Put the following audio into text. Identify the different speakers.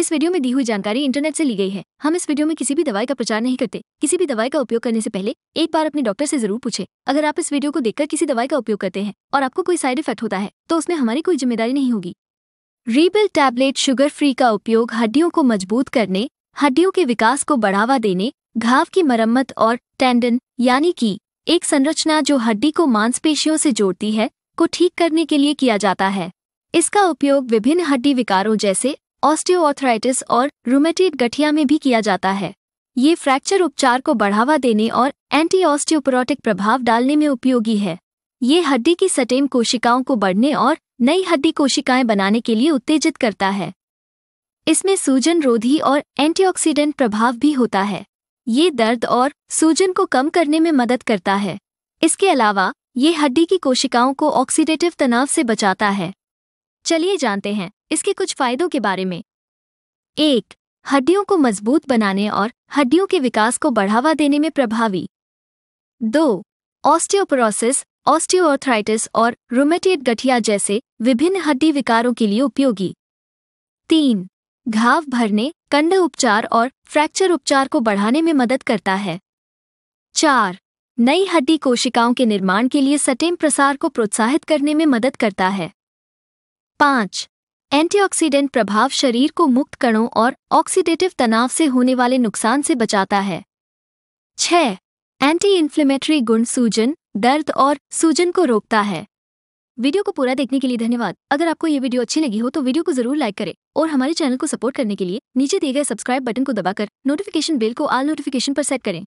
Speaker 1: इस वीडियो में दी हुई जानकारी इंटरनेट से ली गई है हम इस वीडियो में किसी भी दवाई का प्रचार नहीं करते किसी भी दवाई का उपयोग करने से पहले एक बार अपने डॉक्टर से जरूर पूछे अगर आप इस वीडियो को देखकर किसी दवाई का उपयोग करते हैं और आपको कोई साइड इफेक्ट होता है तो उसमें हमारी कोई जिम्मेदारी नहीं होगी रीबिल टैबलेट शुगर फ्री का उपयोग हड्डियों को मजबूत करने हड्डियों के विकास को बढ़ावा देने घाव की मरम्मत और टेंडन यानी की एक संरचना जो हड्डी को मांसपेशियों से जोड़ती है को ठीक करने के लिए किया जाता है इसका उपयोग विभिन्न हड्डी विकारों जैसे ऑस्टियोआर्थराइटिस और रूमेटेड गठिया में भी किया जाता है ये फ्रैक्चर उपचार को बढ़ावा देने और एंटी ऑस्टियोपोरोटिक प्रभाव डालने में उपयोगी है ये हड्डी की सटेम कोशिकाओं को बढ़ने और नई हड्डी कोशिकाएं बनाने के लिए उत्तेजित करता है इसमें सूजन रोधी और एंटीऑक्सीडेंट प्रभाव भी होता है ये दर्द और सूजन को कम करने में मदद करता है इसके अलावा ये हड्डी की कोशिकाओं को ऑक्सीडेटिव तनाव से बचाता है चलिए जानते हैं इसके कुछ फायदों के बारे में एक हड्डियों को मजबूत बनाने और हड्डियों के विकास को बढ़ावा देने में प्रभावी दो ऑस्टियोपोरोसिस ऑस्टियोआर्थराइटिस और रोमेटेड गठिया जैसे विभिन्न हड्डी विकारों के लिए उपयोगी तीन घाव भरने कंड उपचार और फ्रैक्चर उपचार को बढ़ाने में मदद करता है चार नई हड्डी कोशिकाओं के निर्माण के लिए सटेम प्रसार को प्रोत्साहित करने में मदद करता है पाँच एंटीऑक्सीडेंट प्रभाव शरीर को मुक्त कणों और ऑक्सीडेटिव तनाव से होने वाले नुकसान से बचाता है छह एंटी इन्फ्लेमेटरी गुण सूजन दर्द और सूजन को रोकता है वीडियो को पूरा देखने के लिए धन्यवाद अगर आपको ये वीडियो अच्छी लगी हो तो वीडियो को जरूर लाइक करें और हमारे चैनल को सपोर्ट करने के लिए नीचे दिए गए सब्सक्राइब बटन को दबाकर नोटिफिकेशन बेल को आल नोटिफिकेशन पर सेट करें